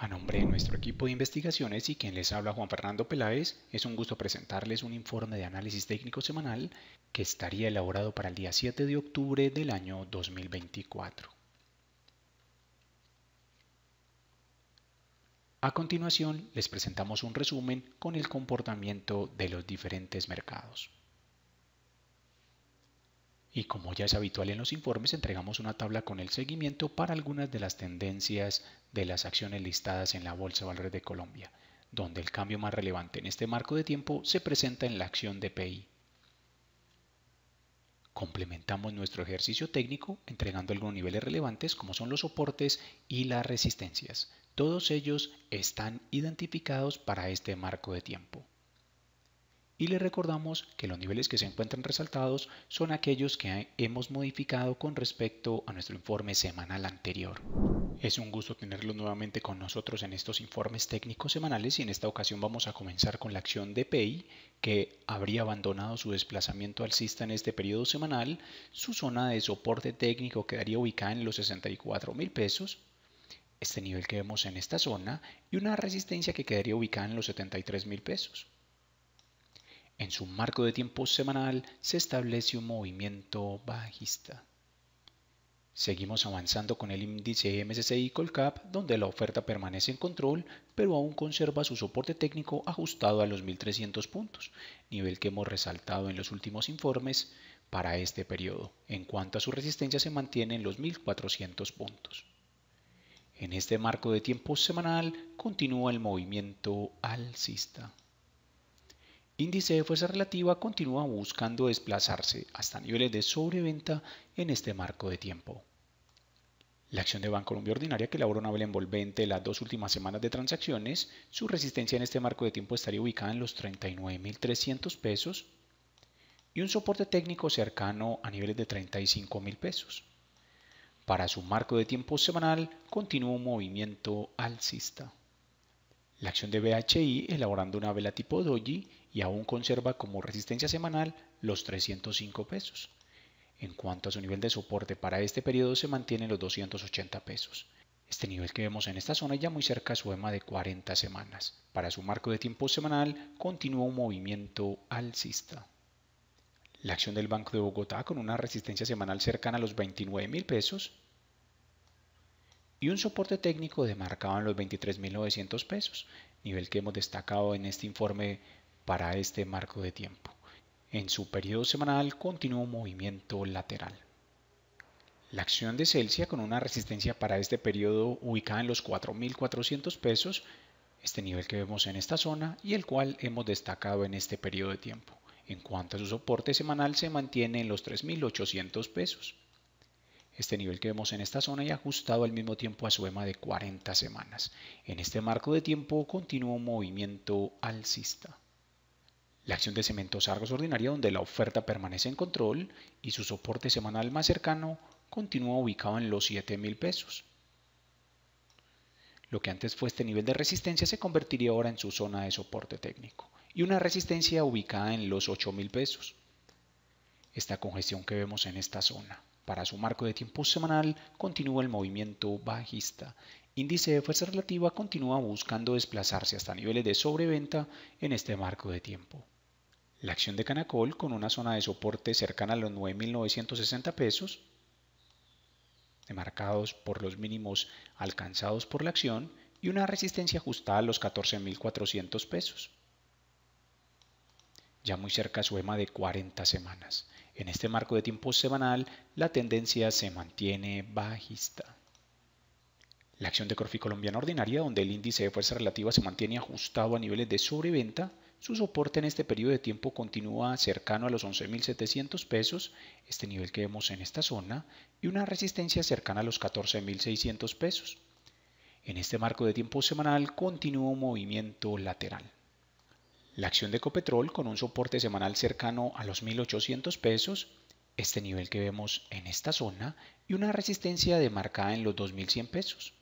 A nombre de nuestro equipo de investigaciones y quien les habla Juan Fernando Peláez, es un gusto presentarles un informe de análisis técnico semanal que estaría elaborado para el día 7 de octubre del año 2024. A continuación, les presentamos un resumen con el comportamiento de los diferentes mercados. Y como ya es habitual en los informes, entregamos una tabla con el seguimiento para algunas de las tendencias de las acciones listadas en la Bolsa Valores de Colombia, donde el cambio más relevante en este marco de tiempo se presenta en la acción de Complementamos nuestro ejercicio técnico entregando algunos niveles relevantes como son los soportes y las resistencias. Todos ellos están identificados para este marco de tiempo y le recordamos que los niveles que se encuentran resaltados son aquellos que hemos modificado con respecto a nuestro informe semanal anterior. Es un gusto tenerlo nuevamente con nosotros en estos informes técnicos semanales y en esta ocasión vamos a comenzar con la acción de PEI que habría abandonado su desplazamiento alcista en este periodo semanal, su zona de soporte técnico quedaría ubicada en los 64 mil pesos, este nivel que vemos en esta zona y una resistencia que quedaría ubicada en los 73 mil pesos. En su marco de tiempo semanal se establece un movimiento bajista. Seguimos avanzando con el índice MSCI Colcap, donde la oferta permanece en control, pero aún conserva su soporte técnico ajustado a los 1.300 puntos, nivel que hemos resaltado en los últimos informes para este periodo. En cuanto a su resistencia se mantiene en los 1.400 puntos. En este marco de tiempo semanal continúa el movimiento alcista índice de fuerza relativa continúa buscando desplazarse hasta niveles de sobreventa en este marco de tiempo. La acción de Colombia Ordinaria, que elaboró una vela envolvente las dos últimas semanas de transacciones, su resistencia en este marco de tiempo estaría ubicada en los 39.300 pesos y un soporte técnico cercano a niveles de 35.000 pesos. Para su marco de tiempo semanal, continúa un movimiento alcista. La acción de BHI, elaborando una vela tipo doji, y aún conserva como resistencia semanal los 305 pesos. En cuanto a su nivel de soporte para este periodo se mantiene los 280 pesos. Este nivel que vemos en esta zona ya muy cerca a su EMA de 40 semanas. Para su marco de tiempo semanal continúa un movimiento alcista. La acción del Banco de Bogotá con una resistencia semanal cercana a los 29 mil pesos y un soporte técnico demarcado en los 23.900 pesos, nivel que hemos destacado en este informe para este marco de tiempo. En su periodo semanal continuó movimiento lateral. La acción de Celsius con una resistencia para este periodo ubicada en los 4.400 pesos, este nivel que vemos en esta zona y el cual hemos destacado en este periodo de tiempo. En cuanto a su soporte semanal se mantiene en los 3.800 pesos. Este nivel que vemos en esta zona y ajustado al mismo tiempo a su EMA de 40 semanas. En este marco de tiempo continuó movimiento alcista. La acción de cementos Argos ordinaria donde la oferta permanece en control y su soporte semanal más cercano continúa ubicado en los 7 pesos. Lo que antes fue este nivel de resistencia se convertiría ahora en su zona de soporte técnico y una resistencia ubicada en los 8,000 pesos. Esta congestión que vemos en esta zona para su marco de tiempo semanal continúa el movimiento bajista. Índice de fuerza relativa continúa buscando desplazarse hasta niveles de sobreventa en este marco de tiempo. La acción de Canacol con una zona de soporte cercana a los 9.960 pesos, demarcados por los mínimos alcanzados por la acción, y una resistencia ajustada a los 14.400 pesos. Ya muy cerca su EMA de 40 semanas. En este marco de tiempo semanal, la tendencia se mantiene bajista. La acción de Corfi Colombiana Ordinaria, donde el índice de fuerza relativa se mantiene ajustado a niveles de sobreventa, su soporte en este periodo de tiempo continúa cercano a los 11.700 pesos, este nivel que vemos en esta zona, y una resistencia cercana a los 14.600 pesos. En este marco de tiempo semanal continúa un movimiento lateral. La acción de Copetrol con un soporte semanal cercano a los 1.800 pesos, este nivel que vemos en esta zona, y una resistencia demarcada en los 2.100 pesos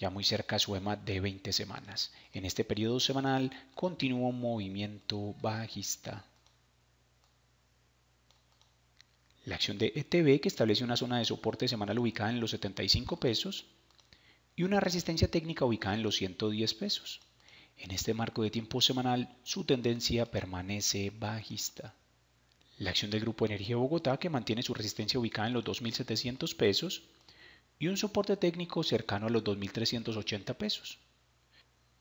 ya muy cerca a su EMA de 20 semanas. En este periodo semanal continuó un movimiento bajista. La acción de ETB que establece una zona de soporte semanal ubicada en los 75 pesos y una resistencia técnica ubicada en los 110 pesos. En este marco de tiempo semanal su tendencia permanece bajista. La acción del Grupo Energía Bogotá que mantiene su resistencia ubicada en los 2.700 pesos y un soporte técnico cercano a los 2.380 pesos.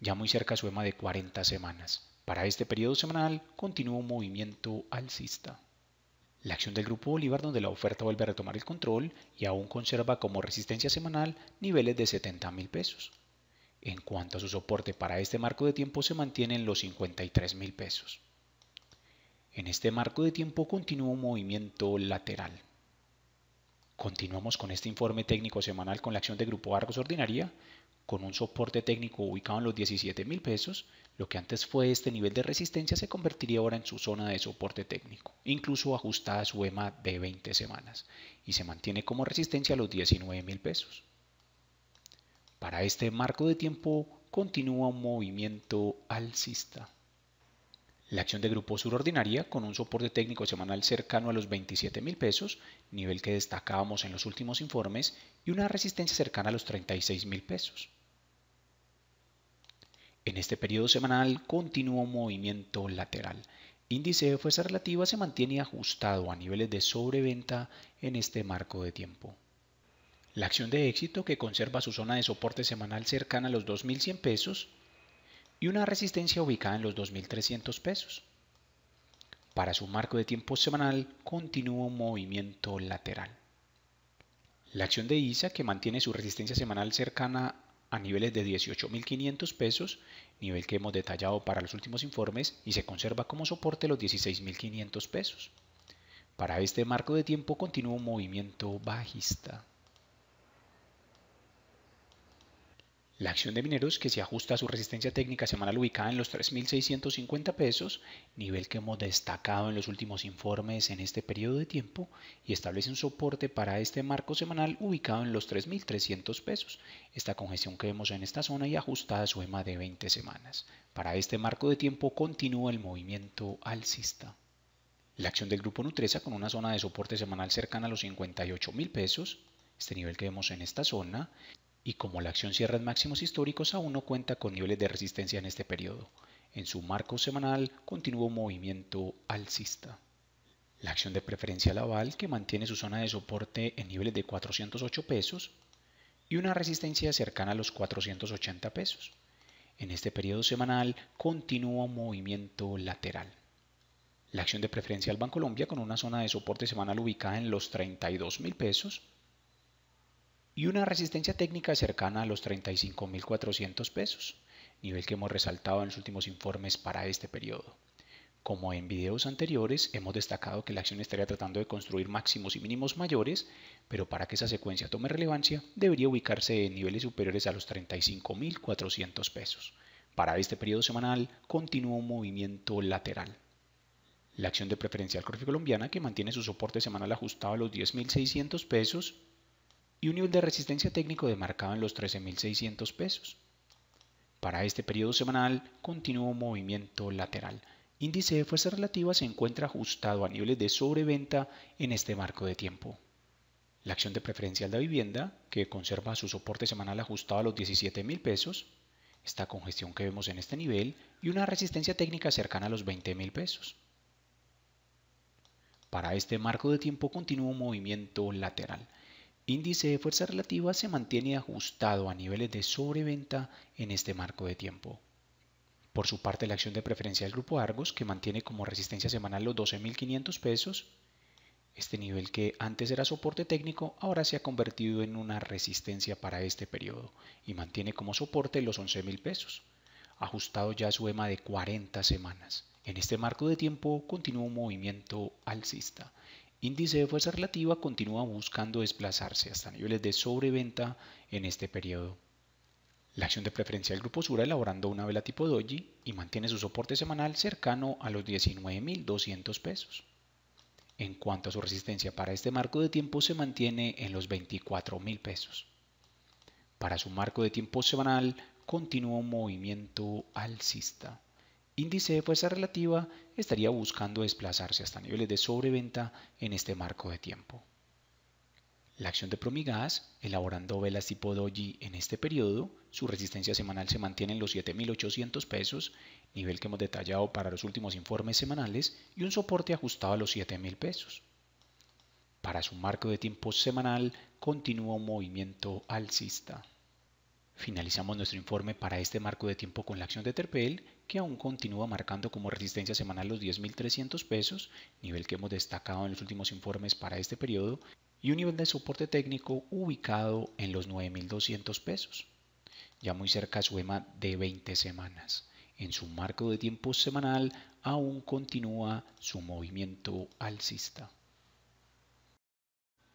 Ya muy cerca su de 40 semanas. Para este periodo semanal continúa un movimiento alcista. La acción del Grupo Bolívar donde la oferta vuelve a retomar el control y aún conserva como resistencia semanal niveles de 70 mil pesos. En cuanto a su soporte para este marco de tiempo se mantienen los 53 mil pesos. En este marco de tiempo continúa un movimiento lateral. Continuamos con este informe técnico semanal con la acción de Grupo Argos Ordinaria, con un soporte técnico ubicado en los 17 mil pesos, lo que antes fue este nivel de resistencia se convertiría ahora en su zona de soporte técnico, incluso ajustada a su EMA de 20 semanas, y se mantiene como resistencia a los 19 mil pesos. Para este marco de tiempo continúa un movimiento alcista. La acción de grupo sur con un soporte técnico semanal cercano a los 27 mil pesos, nivel que destacábamos en los últimos informes, y una resistencia cercana a los 36 mil pesos. En este periodo semanal continuó movimiento lateral. Índice de fuerza relativa se mantiene ajustado a niveles de sobreventa en este marco de tiempo. La acción de éxito, que conserva su zona de soporte semanal cercana a los 2.100 pesos, y una resistencia ubicada en los 2.300 pesos. Para su marco de tiempo semanal continúa un movimiento lateral. La acción de ISA, que mantiene su resistencia semanal cercana a niveles de 18.500 pesos, nivel que hemos detallado para los últimos informes, y se conserva como soporte los 16.500 pesos. Para este marco de tiempo continúa un movimiento bajista. La acción de mineros que se ajusta a su resistencia técnica semanal ubicada en los 3.650 pesos, nivel que hemos destacado en los últimos informes en este periodo de tiempo, y establece un soporte para este marco semanal ubicado en los 3.300 pesos. Esta congestión que vemos en esta zona y ajustada a su EMA de 20 semanas. Para este marco de tiempo continúa el movimiento alcista. La acción del grupo Nutresa con una zona de soporte semanal cercana a los 58.000 pesos, este nivel que vemos en esta zona, y como la acción cierra en máximos históricos, aún no cuenta con niveles de resistencia en este periodo. En su marco semanal continúa un movimiento alcista. La acción de preferencia Laval, que mantiene su zona de soporte en niveles de 408 pesos y una resistencia cercana a los 480 pesos. En este periodo semanal continúa un movimiento lateral. La acción de preferencia al Banco Colombia con una zona de soporte semanal ubicada en los 32 mil pesos y una resistencia técnica cercana a los 35.400 pesos, nivel que hemos resaltado en los últimos informes para este periodo. Como en videos anteriores, hemos destacado que la acción estaría tratando de construir máximos y mínimos mayores, pero para que esa secuencia tome relevancia, debería ubicarse en niveles superiores a los 35.400 pesos. Para este periodo semanal, continúa un movimiento lateral. La acción de Preferencia corfi colombiana, que mantiene su soporte semanal ajustado a los 10.600 pesos, y un nivel de resistencia técnico demarcado en los 13.600 pesos. Para este periodo semanal, continuo movimiento lateral. Índice de fuerza relativa se encuentra ajustado a niveles de sobreventa en este marco de tiempo. La acción de preferencial de vivienda, que conserva su soporte semanal ajustado a los $17,000 pesos, esta congestión que vemos en este nivel y una resistencia técnica cercana a los $20,000 pesos. Para este marco de tiempo continuo movimiento lateral índice de fuerza relativa se mantiene ajustado a niveles de sobreventa en este marco de tiempo. Por su parte, la acción de preferencia del grupo Argos, que mantiene como resistencia semanal los 12.500 pesos, este nivel que antes era soporte técnico, ahora se ha convertido en una resistencia para este periodo y mantiene como soporte los 11.000 pesos, ajustado ya a su EMA de 40 semanas. En este marco de tiempo continúa un movimiento alcista índice de fuerza relativa continúa buscando desplazarse hasta niveles de sobreventa en este periodo. La acción de preferencia del grupo Sura elaborando una vela tipo doji y mantiene su soporte semanal cercano a los 19.200 pesos. En cuanto a su resistencia para este marco de tiempo se mantiene en los 24.000 pesos. Para su marco de tiempo semanal continúa un movimiento alcista índice de fuerza relativa estaría buscando desplazarse hasta niveles de sobreventa en este marco de tiempo. La acción de Promigas, elaborando velas tipo Doji en este periodo, su resistencia semanal se mantiene en los 7.800 pesos, nivel que hemos detallado para los últimos informes semanales, y un soporte ajustado a los 7.000 pesos. Para su marco de tiempo semanal continúa un movimiento alcista. Finalizamos nuestro informe para este marco de tiempo con la acción de Terpel, que aún continúa marcando como resistencia semanal los 10.300 pesos, nivel que hemos destacado en los últimos informes para este periodo, y un nivel de soporte técnico ubicado en los 9.200 pesos, ya muy cerca a su EMA de 20 semanas. En su marco de tiempo semanal aún continúa su movimiento alcista.